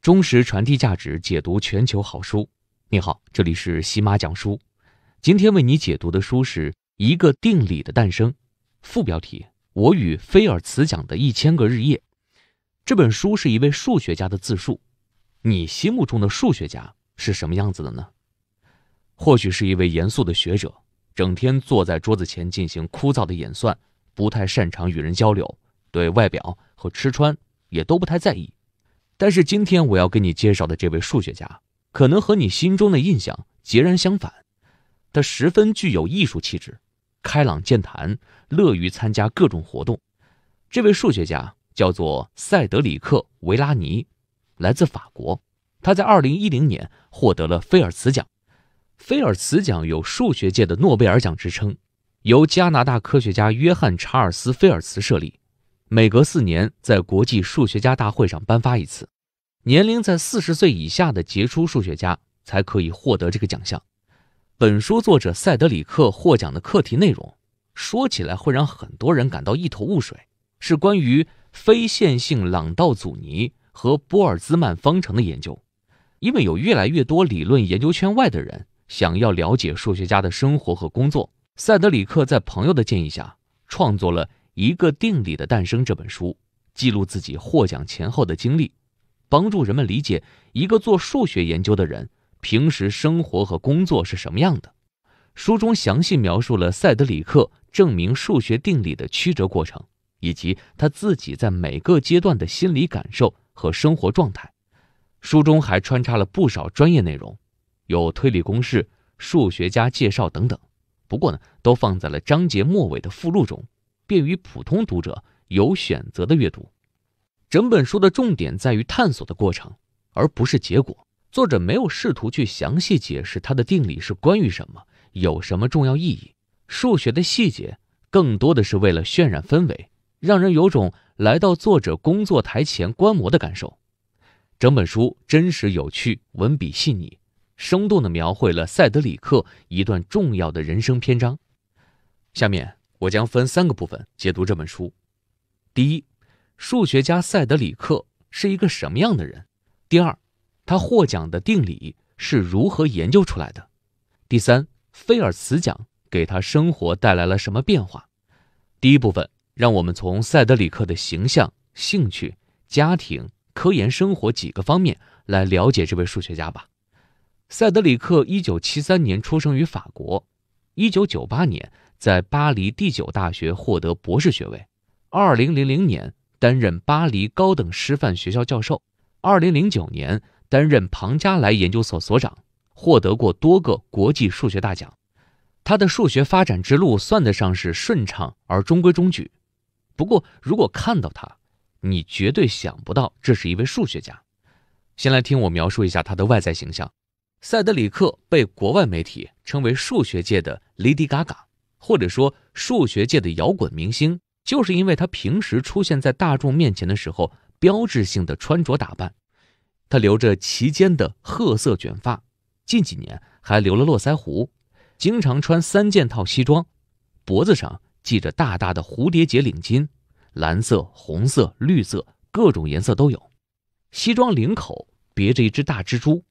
忠实传递价值，解读全球好书。你好，这里是喜马讲书。今天为你解读的书是一个定理的诞生，副标题：我与菲尔茨奖的一千个日夜。这本书是一位数学家的自述。你心目中的数学家是什么样子的呢？或许是一位严肃的学者，整天坐在桌子前进行枯燥的演算，不太擅长与人交流，对外表和吃穿也都不太在意。但是今天我要给你介绍的这位数学家，可能和你心中的印象截然相反。他十分具有艺术气质，开朗健谈，乐于参加各种活动。这位数学家叫做塞德里克·维拉尼，来自法国。他在二零一零年获得了菲尔茨奖。菲尔茨奖有数学界的诺贝尔奖之称，由加拿大科学家约翰·查尔斯·菲尔茨设立。每隔四年，在国际数学家大会上颁发一次，年龄在四十岁以下的杰出数学家才可以获得这个奖项。本书作者塞德里克获奖的课题内容，说起来会让很多人感到一头雾水，是关于非线性朗道阻尼和玻尔兹曼方程的研究。因为有越来越多理论研究圈外的人想要了解数学家的生活和工作，塞德里克在朋友的建议下创作了。一个定理的诞生这本书记录自己获奖前后的经历，帮助人们理解一个做数学研究的人平时生活和工作是什么样的。书中详细描述了塞德里克证明数学定理的曲折过程，以及他自己在每个阶段的心理感受和生活状态。书中还穿插了不少专业内容，有推理公式、数学家介绍等等，不过呢，都放在了章节末尾的附录中。便于普通读者有选择的阅读。整本书的重点在于探索的过程，而不是结果。作者没有试图去详细解释它的定理是关于什么，有什么重要意义。数学的细节更多的是为了渲染氛围，让人有种来到作者工作台前观摩的感受。整本书真实有趣，文笔细腻，生动的描绘了赛德里克一段重要的人生篇章。下面。我将分三个部分解读这本书：第一，数学家塞德里克是一个什么样的人；第二，他获奖的定理是如何研究出来的；第三，菲尔茨奖给他生活带来了什么变化。第一部分，让我们从塞德里克的形象、兴趣、家庭、科研生活几个方面来了解这位数学家吧。塞德里克一九七三年出生于法国，一九九八年。在巴黎第九大学获得博士学位，二零零零年担任巴黎高等师范学校教授，二零零九年担任庞加莱研究所所长，获得过多个国际数学大奖。他的数学发展之路算得上是顺畅而中规中矩。不过，如果看到他，你绝对想不到这是一位数学家。先来听我描述一下他的外在形象：塞德里克被国外媒体称为数学界的 g 迪嘎嘎。或者说数学界的摇滚明星，就是因为他平时出现在大众面前的时候，标志性的穿着打扮。他留着齐肩的褐色卷发，近几年还留了络腮胡，经常穿三件套西装，脖子上系着大大的蝴蝶结领巾，蓝色、红色、绿色各种颜色都有。西装领口别着一只大蜘蛛，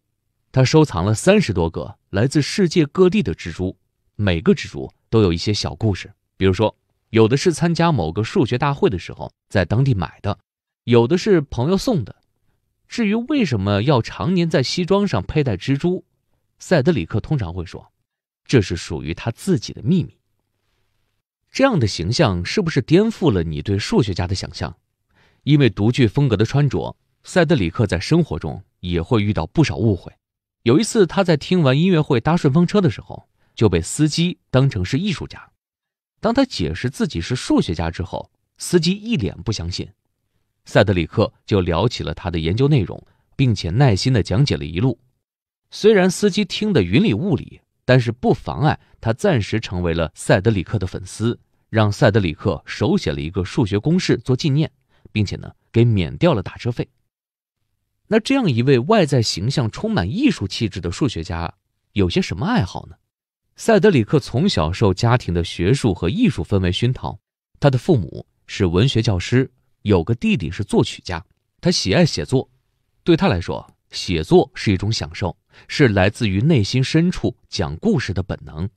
他收藏了三十多个来自世界各地的蜘蛛，每个蜘蛛。都有一些小故事，比如说，有的是参加某个数学大会的时候在当地买的，有的是朋友送的。至于为什么要常年在西装上佩戴蜘蛛，塞德里克通常会说，这是属于他自己的秘密。这样的形象是不是颠覆了你对数学家的想象？因为独具风格的穿着，塞德里克在生活中也会遇到不少误会。有一次，他在听完音乐会搭顺风车的时候。就被司机当成是艺术家。当他解释自己是数学家之后，司机一脸不相信。塞德里克就聊起了他的研究内容，并且耐心地讲解了一路。虽然司机听得云里雾里，但是不妨碍他暂时成为了塞德里克的粉丝，让塞德里克手写了一个数学公式做纪念，并且呢给免掉了打车费。那这样一位外在形象充满艺术气质的数学家，有些什么爱好呢？塞德里克从小受家庭的学术和艺术氛围熏陶，他的父母是文学教师，有个弟弟是作曲家。他喜爱写作，对他来说，写作是一种享受，是来自于内心深处讲故事的本能。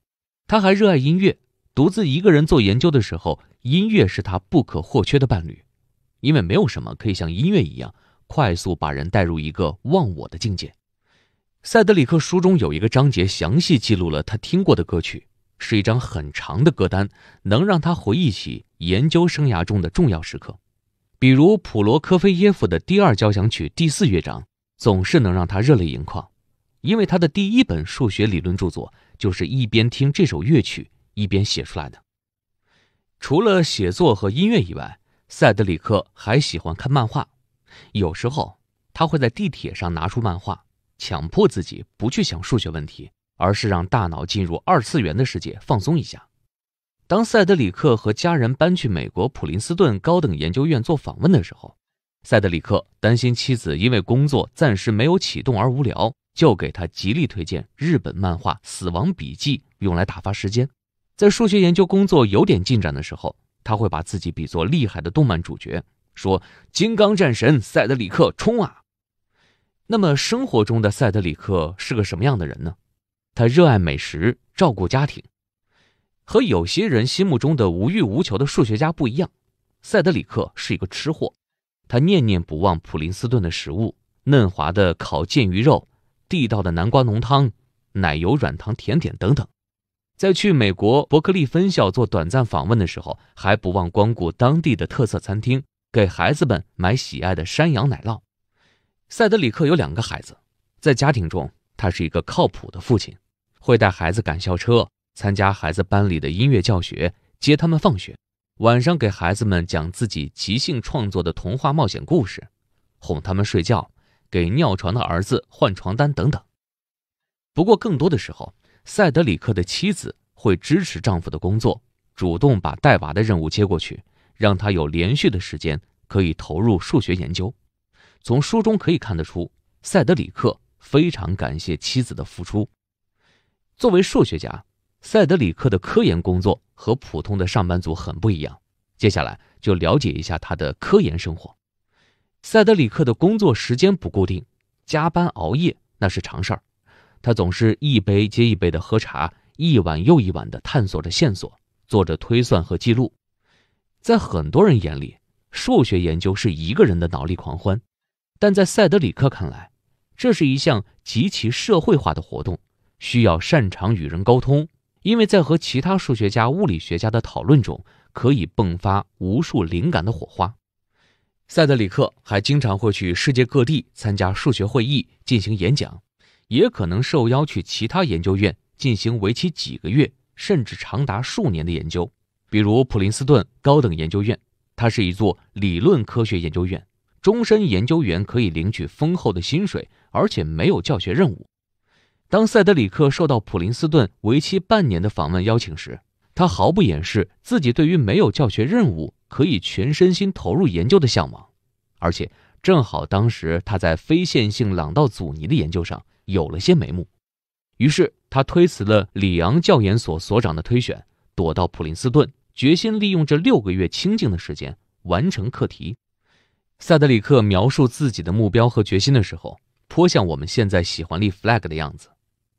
他还热爱音乐，独自一个人做研究的时候，音乐是他不可或缺的伴侣，因为没有什么可以像音乐一样快速把人带入一个忘我的境界。塞德里克书中有一个章节详细记录了他听过的歌曲，是一张很长的歌单，能让他回忆起研究生涯中的重要时刻，比如普罗科菲耶夫的第二交响曲第四乐章总是能让他热泪盈眶，因为他的第一本数学理论著作就是一边听这首乐曲一边写出来的。除了写作和音乐以外，塞德里克还喜欢看漫画，有时候他会在地铁上拿出漫画。强迫自己不去想数学问题，而是让大脑进入二次元的世界放松一下。当塞德里克和家人搬去美国普林斯顿高等研究院做访问的时候，塞德里克担心妻子因为工作暂时没有启动而无聊，就给他极力推荐日本漫画《死亡笔记》用来打发时间。在数学研究工作有点进展的时候，他会把自己比作厉害的动漫主角，说：“金刚战神塞德里克，冲啊！”那么，生活中的塞德里克是个什么样的人呢？他热爱美食，照顾家庭。和有些人心目中的无欲无求的数学家不一样，塞德里克是一个吃货。他念念不忘普林斯顿的食物：嫩滑的烤剑鱼肉、地道的南瓜浓汤、奶油软糖甜点等等。在去美国伯克利分校做短暂访问的时候，还不忘光顾当地的特色餐厅，给孩子们买喜爱的山羊奶酪。塞德里克有两个孩子，在家庭中，他是一个靠谱的父亲，会带孩子赶校车，参加孩子班里的音乐教学，接他们放学，晚上给孩子们讲自己即兴创作的童话冒险故事，哄他们睡觉，给尿床的儿子换床单等等。不过，更多的时候，塞德里克的妻子会支持丈夫的工作，主动把带娃的任务接过去，让他有连续的时间可以投入数学研究。从书中可以看得出，塞德里克非常感谢妻子的付出。作为数学家，塞德里克的科研工作和普通的上班族很不一样。接下来就了解一下他的科研生活。塞德里克的工作时间不固定，加班熬夜那是常事儿。他总是一杯接一杯的喝茶，一碗又一碗的探索着线索，做着推算和记录。在很多人眼里，数学研究是一个人的脑力狂欢。但在塞德里克看来，这是一项极其社会化的活动，需要擅长与人沟通，因为在和其他数学家、物理学家的讨论中，可以迸发无数灵感的火花。塞德里克还经常会去世界各地参加数学会议进行演讲，也可能受邀去其他研究院进行为期几个月甚至长达数年的研究，比如普林斯顿高等研究院，它是一座理论科学研究院。终身研究员可以领取丰厚的薪水，而且没有教学任务。当塞德里克受到普林斯顿为期半年的访问邀请时，他毫不掩饰自己对于没有教学任务、可以全身心投入研究的向往，而且正好当时他在非线性朗道阻尼的研究上有了些眉目。于是他推辞了里昂教研所所长的推选，躲到普林斯顿，决心利用这六个月清静的时间完成课题。赛德里克描述自己的目标和决心的时候，颇像我们现在喜欢立 flag 的样子。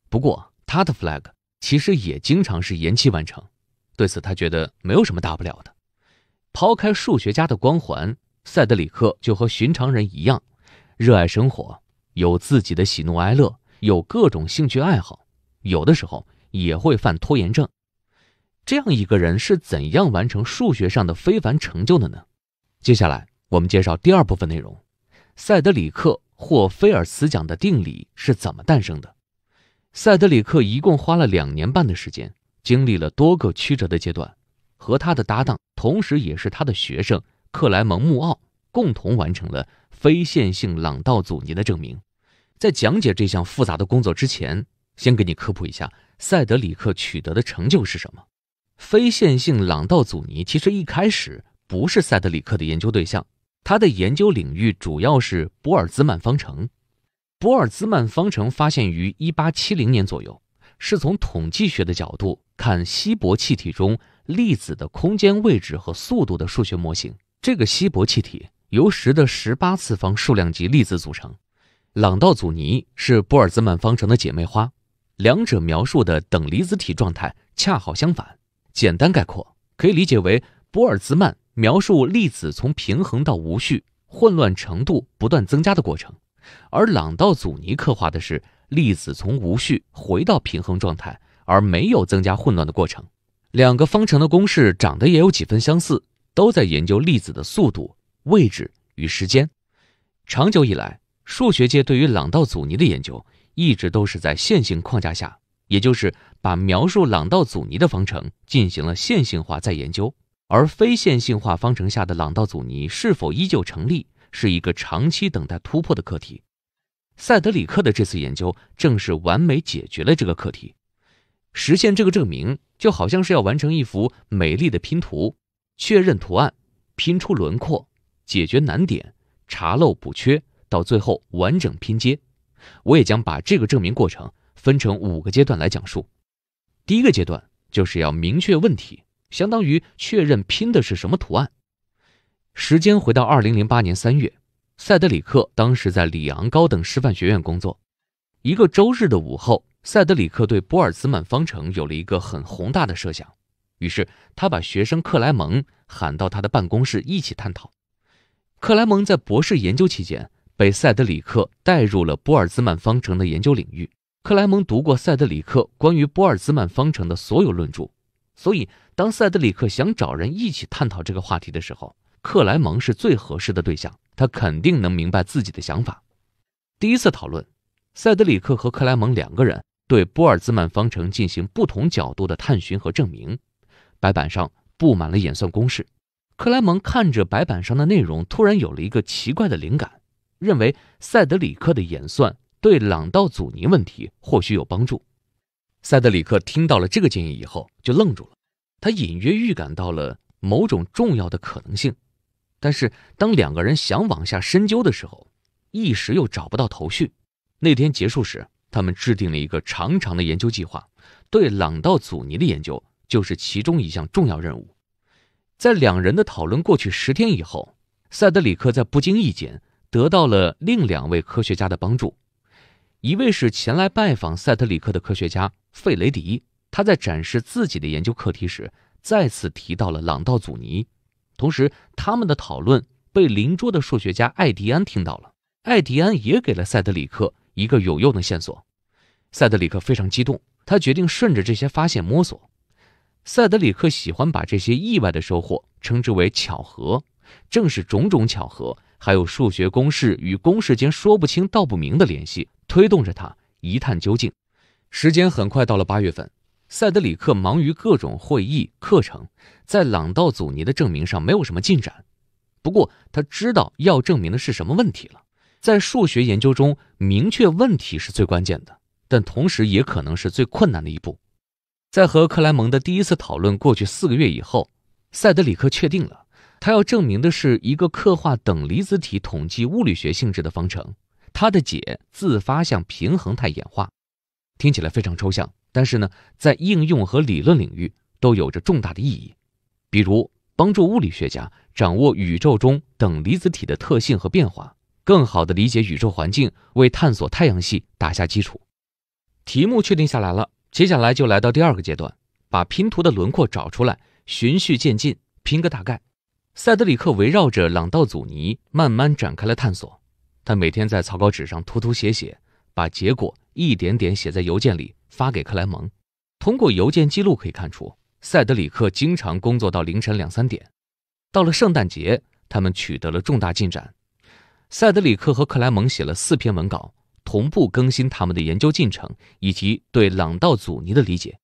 不过，他的 flag 其实也经常是延期完成。对此，他觉得没有什么大不了的。抛开数学家的光环，塞德里克就和寻常人一样，热爱生活，有自己的喜怒哀乐，有各种兴趣爱好，有的时候也会犯拖延症。这样一个人是怎样完成数学上的非凡成就的呢？接下来。我们介绍第二部分内容：塞德里克·霍菲尔茨奖的定理是怎么诞生的？塞德里克一共花了两年半的时间，经历了多个曲折的阶段，和他的搭档，同时也是他的学生克莱蒙·穆奥共同完成了非线性朗道阻尼的证明。在讲解这项复杂的工作之前，先给你科普一下塞德里克取得的成就是什么？非线性朗道阻尼其实一开始不是塞德里克的研究对象。他的研究领域主要是玻尔兹曼方程。玻尔兹曼方程发现于1870年左右，是从统计学的角度看稀薄气体中粒子的空间位置和速度的数学模型。这个稀薄气体由十的十八次方数量级粒子组成。朗道祖尼是玻尔兹曼方程的姐妹花，两者描述的等离子体状态恰好相反。简单概括，可以理解为玻尔兹曼。描述粒子从平衡到无序、混乱程度不断增加的过程，而朗道阻尼刻画的是粒子从无序回到平衡状态而没有增加混乱的过程。两个方程的公式长得也有几分相似，都在研究粒子的速度、位置与时间。长久以来，数学界对于朗道阻尼的研究一直都是在线性框架下，也就是把描述朗道阻尼的方程进行了线性化再研究。而非线性化方程下的朗道阻尼是否依旧成立，是一个长期等待突破的课题。塞德里克的这次研究正是完美解决了这个课题。实现这个证明就好像是要完成一幅美丽的拼图，确认图案，拼出轮廓，解决难点，查漏补缺，到最后完整拼接。我也将把这个证明过程分成五个阶段来讲述。第一个阶段就是要明确问题。相当于确认拼的是什么图案。时间回到二零零八年三月，塞德里克当时在里昂高等师范学院工作。一个周日的午后，塞德里克对波尔兹曼方程有了一个很宏大的设想，于是他把学生克莱蒙喊到他的办公室一起探讨。克莱蒙在博士研究期间被塞德里克带入了波尔兹曼方程的研究领域。克莱蒙读过塞德里克关于波尔兹曼方程的所有论著，所以。当塞德里克想找人一起探讨这个话题的时候，克莱蒙是最合适的对象，他肯定能明白自己的想法。第一次讨论，塞德里克和克莱蒙两个人对玻尔兹曼方程进行不同角度的探寻和证明，白板上布满了演算公式。克莱蒙看着白板上的内容，突然有了一个奇怪的灵感，认为塞德里克的演算对朗道阻尼问题或许有帮助。塞德里克听到了这个建议以后，就愣住了。他隐约预感到了某种重要的可能性，但是当两个人想往下深究的时候，一时又找不到头绪。那天结束时，他们制定了一个长长的研究计划，对朗道阻尼的研究就是其中一项重要任务。在两人的讨论过去十天以后，塞德里克在不经意间得到了另两位科学家的帮助，一位是前来拜访塞德里克的科学家费雷迪。他在展示自己的研究课题时，再次提到了朗道祖尼，同时他们的讨论被邻桌的数学家艾迪安听到了。艾迪安也给了塞德里克一个有用的线索。塞德里克非常激动，他决定顺着这些发现摸索。塞德里克喜欢把这些意外的收获称之为巧合，正是种种巧合，还有数学公式与公式间说不清道不明的联系，推动着他一探究竟。时间很快到了八月份。塞德里克忙于各种会议、课程，在朗道阻尼的证明上没有什么进展。不过他知道要证明的是什么问题了。在数学研究中，明确问题是最关键的，但同时也可能是最困难的一步。在和克莱蒙的第一次讨论过去四个月以后，塞德里克确定了他要证明的是一个刻画等离子体统计物理学性质的方程，它的解自发向平衡态演化。听起来非常抽象。但是呢，在应用和理论领域都有着重大的意义，比如帮助物理学家掌握宇宙中等离子体的特性和变化，更好的理解宇宙环境，为探索太阳系打下基础。题目确定下来了，接下来就来到第二个阶段，把拼图的轮廓找出来，循序渐进拼个大概。塞德里克围绕着朗道祖尼慢慢展开了探索，他每天在草稿纸上涂涂写写，把结果一点点写在邮件里。发给克莱蒙。通过邮件记录可以看出，塞德里克经常工作到凌晨两三点。到了圣诞节，他们取得了重大进展。塞德里克和克莱蒙写了四篇文稿，同步更新他们的研究进程以及对朗道阻尼的理解。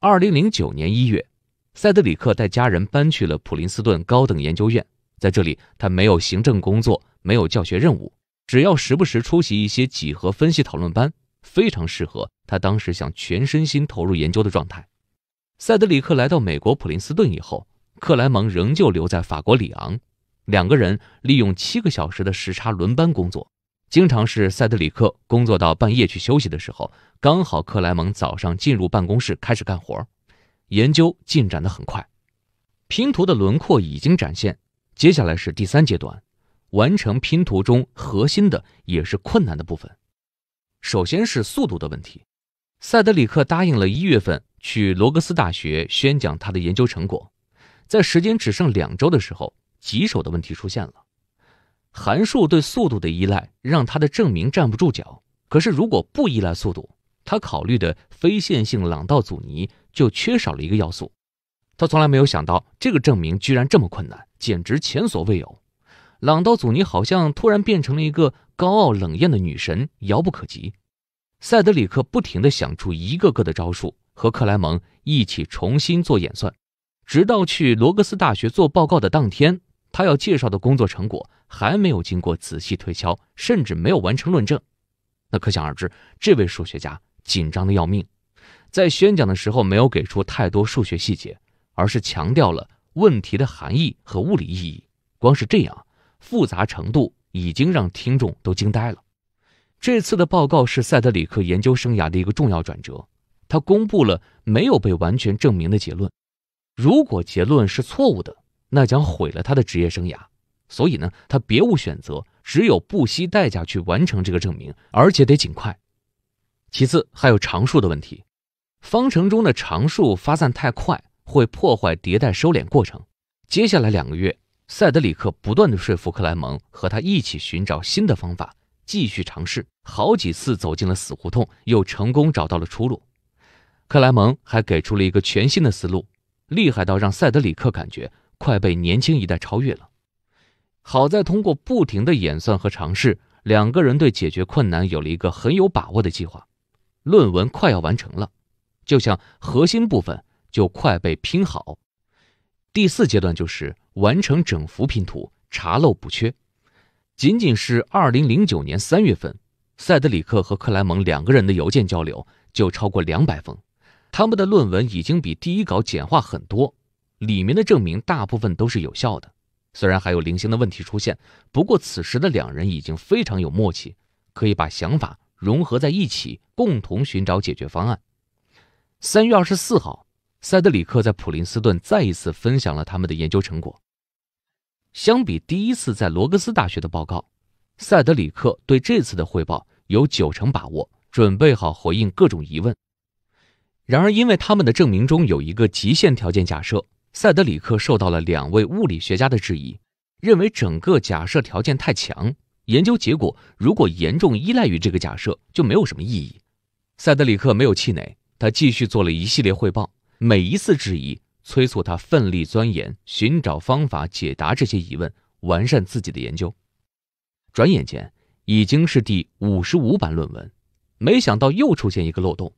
二零零九年一月，塞德里克带家人搬去了普林斯顿高等研究院，在这里他没有行政工作，没有教学任务，只要时不时出席一些几何分析讨论班。非常适合他当时想全身心投入研究的状态。塞德里克来到美国普林斯顿以后，克莱蒙仍旧留在法国里昂，两个人利用七个小时的时差轮班工作，经常是塞德里克工作到半夜去休息的时候，刚好克莱蒙早上进入办公室开始干活。研究进展得很快，拼图的轮廓已经展现，接下来是第三阶段，完成拼图中核心的也是困难的部分。首先是速度的问题。塞德里克答应了一月份去罗格斯大学宣讲他的研究成果。在时间只剩两周的时候，棘手的问题出现了。函数对速度的依赖让他的证明站不住脚。可是如果不依赖速度，他考虑的非线性朗道阻尼就缺少了一个要素。他从来没有想到这个证明居然这么困难，简直前所未有。朗道祖尼好像突然变成了一个高傲冷艳的女神，遥不可及。塞德里克不停地想出一个个的招数，和克莱蒙一起重新做演算，直到去罗格斯大学做报告的当天，他要介绍的工作成果还没有经过仔细推敲，甚至没有完成论证。那可想而知，这位数学家紧张的要命，在宣讲的时候没有给出太多数学细节，而是强调了问题的含义和物理意义。光是这样。复杂程度已经让听众都惊呆了。这次的报告是塞德里克研究生涯的一个重要转折。他公布了没有被完全证明的结论。如果结论是错误的，那将毁了他的职业生涯。所以呢，他别无选择，只有不惜代价去完成这个证明，而且得尽快。其次还有常数的问题，方程中的常数发散太快会破坏迭代收敛过程。接下来两个月。塞德里克不断地说服克莱蒙和他一起寻找新的方法，继续尝试。好几次走进了死胡同，又成功找到了出路。克莱蒙还给出了一个全新的思路，厉害到让塞德里克感觉快被年轻一代超越了。好在通过不停的演算和尝试，两个人对解决困难有了一个很有把握的计划。论文快要完成了，就像核心部分就快被拼好。第四阶段就是。完成整幅拼图，查漏补缺。仅仅是二零零九年三月份，塞德里克和克莱蒙两个人的邮件交流就超过两百封。他们的论文已经比第一稿简化很多，里面的证明大部分都是有效的。虽然还有零星的问题出现，不过此时的两人已经非常有默契，可以把想法融合在一起，共同寻找解决方案。三月二十四号，塞德里克在普林斯顿再一次分享了他们的研究成果。相比第一次在罗格斯大学的报告，塞德里克对这次的汇报有九成把握，准备好回应各种疑问。然而，因为他们的证明中有一个极限条件假设，塞德里克受到了两位物理学家的质疑，认为整个假设条件太强，研究结果如果严重依赖于这个假设，就没有什么意义。塞德里克没有气馁，他继续做了一系列汇报，每一次质疑。催促他奋力钻研，寻找方法解答这些疑问，完善自己的研究。转眼间已经是第五十五版论文，没想到又出现一个漏洞。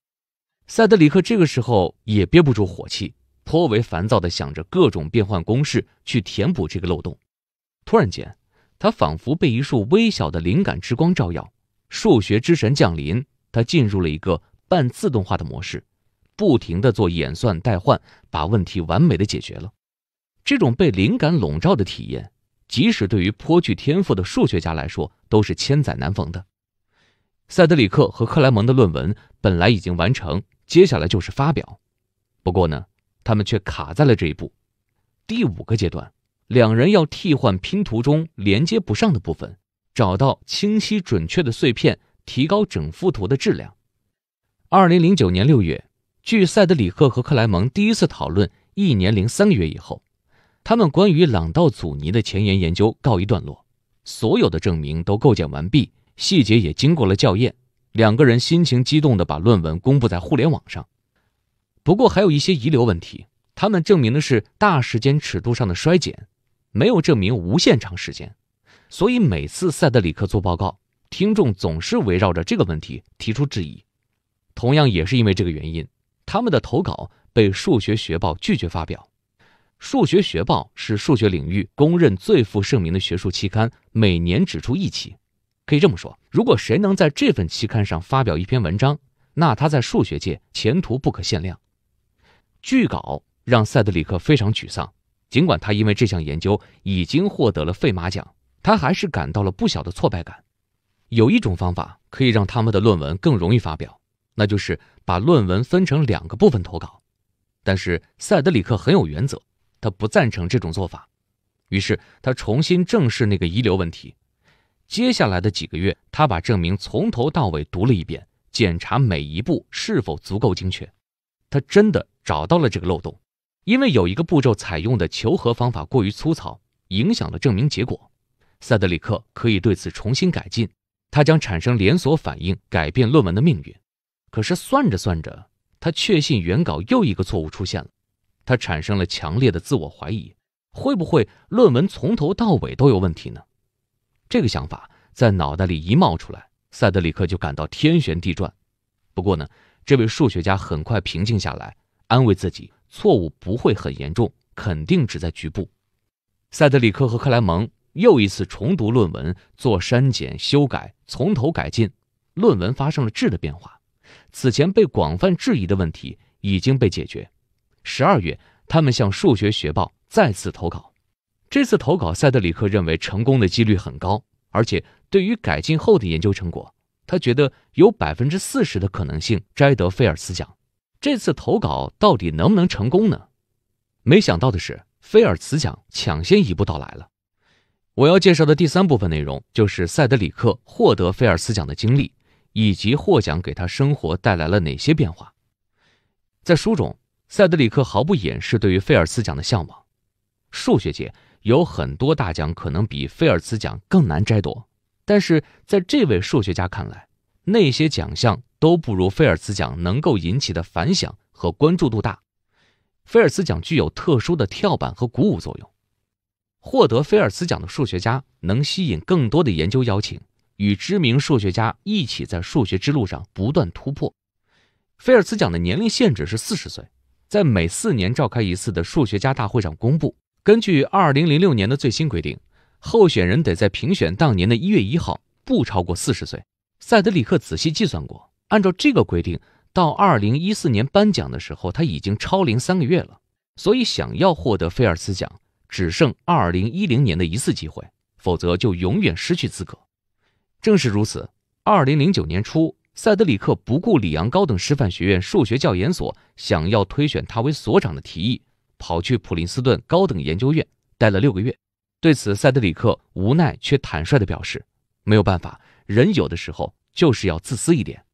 塞德里克这个时候也憋不住火气，颇为烦躁地想着各种变换公式去填补这个漏洞。突然间，他仿佛被一束微小的灵感之光照耀，数学之神降临。他进入了一个半自动化的模式。不停地做演算代换，把问题完美的解决了。这种被灵感笼罩的体验，即使对于颇具天赋的数学家来说，都是千载难逢的。塞德里克和克莱蒙的论文本来已经完成，接下来就是发表。不过呢，他们却卡在了这一步。第五个阶段，两人要替换拼图中连接不上的部分，找到清晰准确的碎片，提高整幅图的质量。二零零九年六月。据塞德里克和克莱蒙第一次讨论一年零三个月以后，他们关于朗道阻尼的前沿研究告一段落，所有的证明都构建完毕，细节也经过了校验。两个人心情激动地把论文公布在互联网上。不过还有一些遗留问题，他们证明的是大时间尺度上的衰减，没有证明无限长时间。所以每次塞德里克做报告，听众总是围绕着这个问题提出质疑。同样也是因为这个原因。他们的投稿被《数学学报》拒绝发表，《数学学报》是数学领域公认最负盛名的学术期刊，每年只出一期。可以这么说，如果谁能在这份期刊上发表一篇文章，那他在数学界前途不可限量。拒稿让塞德里克非常沮丧，尽管他因为这项研究已经获得了费马奖，他还是感到了不小的挫败感。有一种方法可以让他们的论文更容易发表。那就是把论文分成两个部分投稿，但是塞德里克很有原则，他不赞成这种做法。于是他重新正视那个遗留问题。接下来的几个月，他把证明从头到尾读了一遍，检查每一步是否足够精确。他真的找到了这个漏洞，因为有一个步骤采用的求和方法过于粗糙，影响了证明结果。塞德里克可以对此重新改进，他将产生连锁反应，改变论文的命运。可是算着算着，他确信原稿又一个错误出现了，他产生了强烈的自我怀疑：会不会论文从头到尾都有问题呢？这个想法在脑袋里一冒出来，塞德里克就感到天旋地转。不过呢，这位数学家很快平静下来，安慰自己：错误不会很严重，肯定只在局部。塞德里克和克莱蒙又一次重读论文，做删减、修改，从头改进，论文发生了质的变化。此前被广泛质疑的问题已经被解决。十二月，他们向《数学学报》再次投稿。这次投稿，塞德里克认为成功的几率很高，而且对于改进后的研究成果，他觉得有百分之四十的可能性摘得菲尔兹奖。这次投稿到底能不能成功呢？没想到的是，菲尔兹奖抢先一步到来了。我要介绍的第三部分内容就是塞德里克获得菲尔兹奖的经历。以及获奖给他生活带来了哪些变化？在书中，塞德里克毫不掩饰对于菲尔兹奖的向往。数学界有很多大奖，可能比菲尔兹奖更难摘夺，但是在这位数学家看来，那些奖项都不如菲尔兹奖能够引起的反响和关注度大。菲尔兹奖具有特殊的跳板和鼓舞作用，获得菲尔兹奖的数学家能吸引更多的研究邀请。与知名数学家一起在数学之路上不断突破。菲尔兹奖的年龄限制是四十岁，在每四年召开一次的数学家大会上公布。根据二零零六年的最新规定，候选人得在评选当年的一月一号不超过四十岁。塞德里克仔细计算过，按照这个规定，到二零一四年颁奖的时候，他已经超龄三个月了。所以，想要获得菲尔兹奖，只剩二零一零年的一次机会，否则就永远失去资格。正是如此。二零零九年初，塞德里克不顾里昂高等师范学院数学教研所想要推选他为所长的提议，跑去普林斯顿高等研究院待了六个月。对此，塞德里克无奈却坦率地表示：“没有办法，人有的时候就是要自私一点。”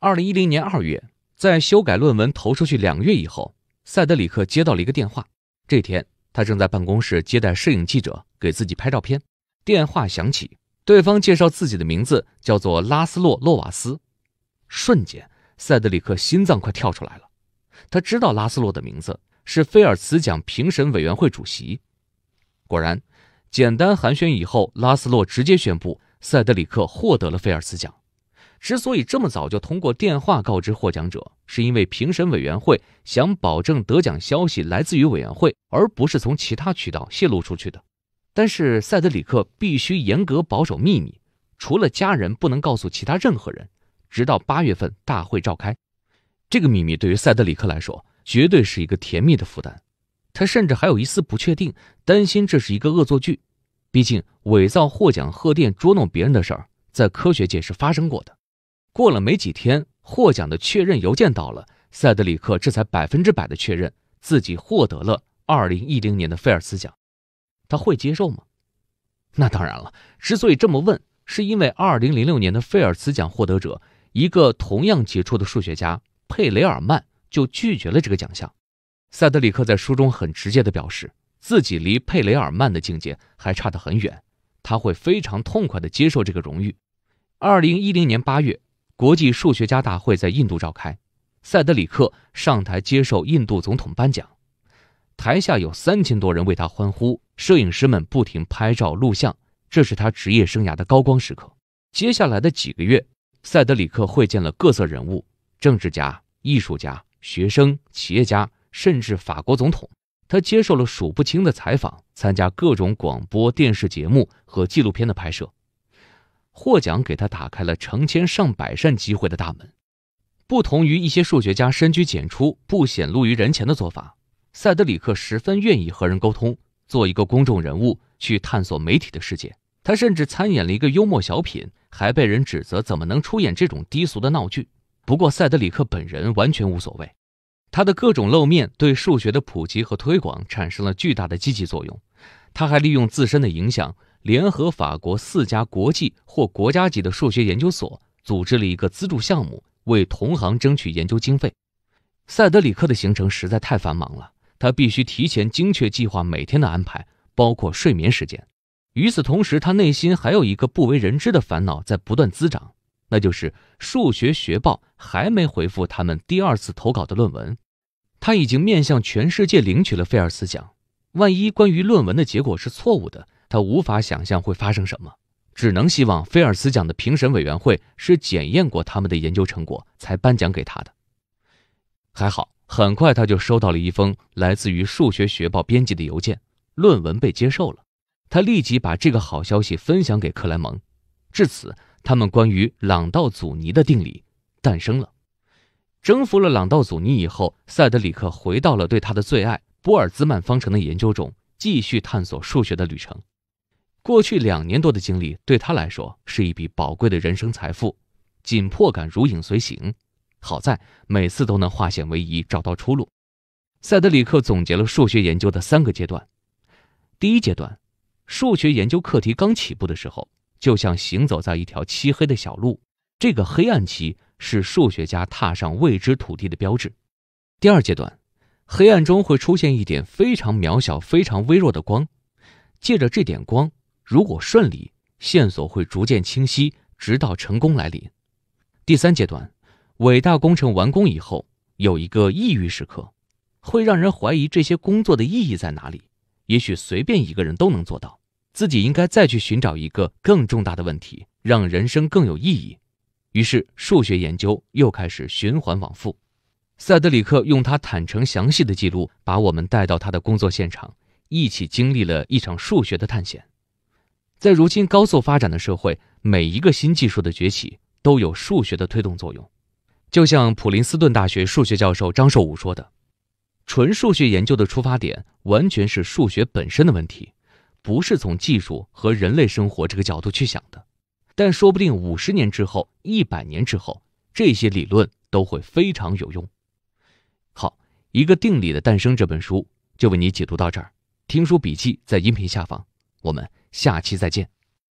二零一零年二月，在修改论文投出去两个月以后，塞德里克接到了一个电话。这天，他正在办公室接待摄影记者给自己拍照片，电话响起。对方介绍自己的名字叫做拉斯洛·洛瓦斯，瞬间，塞德里克心脏快跳出来了。他知道拉斯洛的名字是菲尔茨奖评审委员会主席。果然，简单寒暄以后，拉斯洛直接宣布塞德里克获得了菲尔茨奖。之所以这么早就通过电话告知获奖者，是因为评审委员会想保证得奖消息来自于委员会，而不是从其他渠道泄露出去的。但是塞德里克必须严格保守秘密，除了家人，不能告诉其他任何人，直到八月份大会召开。这个秘密对于塞德里克来说绝对是一个甜蜜的负担，他甚至还有一丝不确定，担心这是一个恶作剧。毕竟伪造获奖贺电捉弄别人的事儿在科学界是发生过的。过了没几天，获奖的确认邮件到了，塞德里克这才百分之百的确认自己获得了二零一零年的菲尔兹奖。他会接受吗？那当然了。之所以这么问，是因为2006年的菲尔兹奖获得者，一个同样杰出的数学家佩雷尔曼就拒绝了这个奖项。塞德里克在书中很直接地表示，自己离佩雷尔曼的境界还差得很远。他会非常痛快地接受这个荣誉。2010年8月，国际数学家大会在印度召开，塞德里克上台接受印度总统颁奖，台下有三千多人为他欢呼。摄影师们不停拍照录像，这是他职业生涯的高光时刻。接下来的几个月，塞德里克会见了各色人物：政治家、艺术家、学生、企业家，甚至法国总统。他接受了数不清的采访，参加各种广播电视节目和纪录片的拍摄。获奖给他打开了成千上百扇机会的大门。不同于一些数学家深居简出、不显露于人前的做法，塞德里克十分愿意和人沟通。做一个公众人物去探索媒体的世界，他甚至参演了一个幽默小品，还被人指责怎么能出演这种低俗的闹剧。不过，塞德里克本人完全无所谓。他的各种露面对数学的普及和推广产生了巨大的积极作用。他还利用自身的影响，联合法国四家国际或国家级的数学研究所，组织了一个资助项目，为同行争取研究经费。塞德里克的行程实在太繁忙了。他必须提前精确计划每天的安排，包括睡眠时间。与此同时，他内心还有一个不为人知的烦恼在不断滋长，那就是数学学报还没回复他们第二次投稿的论文。他已经面向全世界领取了菲尔兹奖，万一关于论文的结果是错误的，他无法想象会发生什么，只能希望菲尔兹奖的评审委员会是检验过他们的研究成果才颁奖给他的。还好。很快，他就收到了一封来自于《数学学报》编辑的邮件，论文被接受了。他立即把这个好消息分享给克莱蒙。至此，他们关于朗道祖尼的定理诞生了。征服了朗道祖尼以后，塞德里克回到了对他的最爱——波尔兹曼方程的研究中，继续探索数学的旅程。过去两年多的经历对他来说是一笔宝贵的人生财富，紧迫感如影随形。好在每次都能化险为夷，找到出路。塞德里克总结了数学研究的三个阶段：第一阶段，数学研究课题刚起步的时候，就像行走在一条漆黑的小路，这个黑暗期是数学家踏上未知土地的标志；第二阶段，黑暗中会出现一点非常渺小、非常微弱的光，借着这点光，如果顺利，线索会逐渐清晰，直到成功来临；第三阶段。伟大工程完工以后，有一个抑郁时刻，会让人怀疑这些工作的意义在哪里。也许随便一个人都能做到，自己应该再去寻找一个更重大的问题，让人生更有意义。于是，数学研究又开始循环往复。塞德里克用他坦诚详细的记录，把我们带到他的工作现场，一起经历了一场数学的探险。在如今高速发展的社会，每一个新技术的崛起都有数学的推动作用。就像普林斯顿大学数学教授张寿武说的，纯数学研究的出发点完全是数学本身的问题，不是从技术和人类生活这个角度去想的。但说不定五十年之后、一百年之后，这些理论都会非常有用。好，一个定理的诞生这本书就为你解读到这儿，听书笔记在音频下方，我们下期再见。